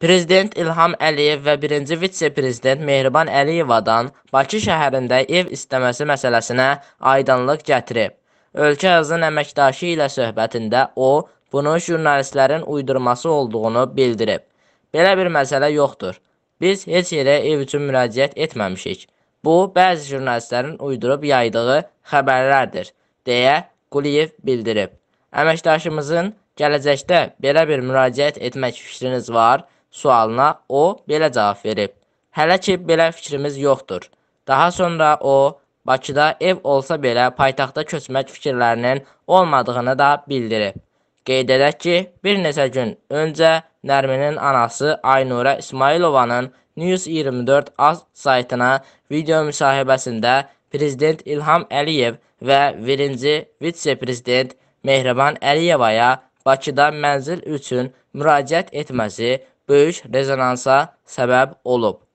Prezident İlham Əliyev və birinci vitse-prezident Mehriban Əliyevadan Bakı şəhərində ev istəməsi məsələsinə aydınlıq gətirib. Ölkəmizin əməkdaşı ilə söhbətində o, bunu jurnalistlərin uydurması olduğunu bildirib. Belə bir məsələ yoxdur. Biz heç yerə ev üçün müraciət etməmişik. Bu, bəzi jurnalistlərin uydurub yaydığı xəbərlərdir, deyə Quliyev bildirib. Əməkdaşımızın gələcəkdə belə bir müraciət etmək fikriniz var? sualına o belə cavab verib. Hələ ki, belə fikrimiz yoxdur. Daha sonra o, Bakıda ev olsa belə paytaxta köçmək fikirlərinin olmadığını da bildirib. Qeyd edək ki, bir neçə gün öncə Nərminin anası Aynura İsmailovanın News 24 az saytına video müsahibəsində Prezident İlham Əliyev və 1-ci vitse-prezident Mehriban Əliyevaya Bakıda mənzil üçün müraciət etməsi böyük rezonansa səbəb olub.